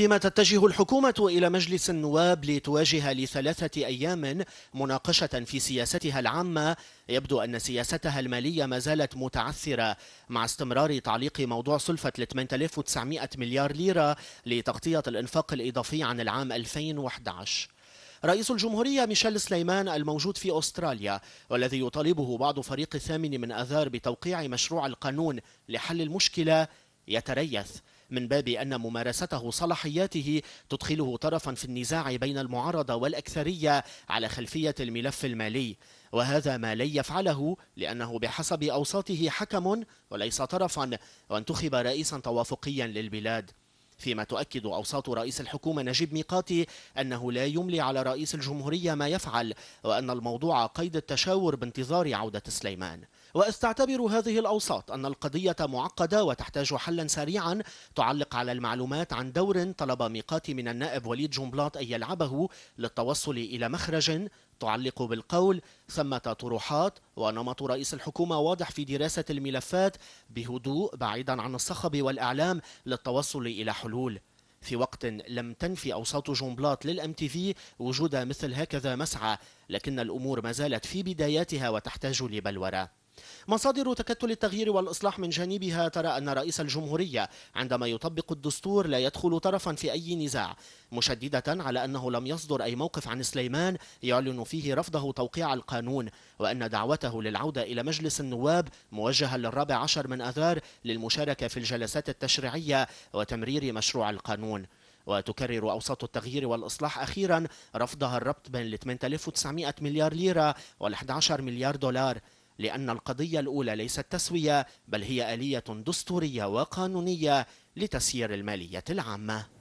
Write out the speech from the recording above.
فيما تتجه الحكومة إلى مجلس النواب لتواجه لثلاثة أيام مناقشة في سياستها العامة يبدو أن سياستها المالية ما زالت متعثرة مع استمرار تعليق موضوع سلفة 8900 مليار ليرة لتغطية الإنفاق الإضافي عن العام 2011 رئيس الجمهورية ميشيل سليمان الموجود في أستراليا والذي يطالبه بعض فريق الثامن من أذار بتوقيع مشروع القانون لحل المشكلة يتريث من باب أن ممارسته صلاحياته تدخله طرفا في النزاع بين المعارضة والأكثرية على خلفية الملف المالي وهذا ما لن يفعله لأنه بحسب أوساطه حكم وليس طرفا وانتخب رئيسا توافقيا للبلاد فيما تؤكد أوساط رئيس الحكومة نجيب ميقاتي أنه لا يملي على رئيس الجمهورية ما يفعل وأن الموضوع قيد التشاور بانتظار عودة سليمان وإذ تعتبر هذه الأوساط أن القضية معقدة وتحتاج حلا سريعا تعلق على المعلومات عن دور طلب ميقاتي من النائب وليد جنبلاط أن يلعبه للتوصل إلى مخرج تعلق بالقول ثمة طروحات ونمط رئيس الحكومة واضح في دراسة الملفات بهدوء بعيدا عن الصخب والإعلام للتوصل إلى حلول في وقت لم تنفي أوساط جنبلاط للأم تي في وجود مثل هكذا مسعى لكن الأمور ما زالت في بداياتها وتحتاج لبلورة مصادر تكتل التغيير والإصلاح من جانبها ترى أن رئيس الجمهورية عندما يطبق الدستور لا يدخل طرفا في أي نزاع مشددة على أنه لم يصدر أي موقف عن سليمان يعلن فيه رفضه توقيع القانون وأن دعوته للعودة إلى مجلس النواب موجهة للرابع عشر من أذار للمشاركة في الجلسات التشريعية وتمرير مشروع القانون وتكرر أوساط التغيير والإصلاح أخيرا رفضها الربط بين 8900 مليار ليرة وال11 مليار دولار لأن القضية الأولى ليست تسوية بل هي آلية دستورية وقانونية لتسيير المالية العامة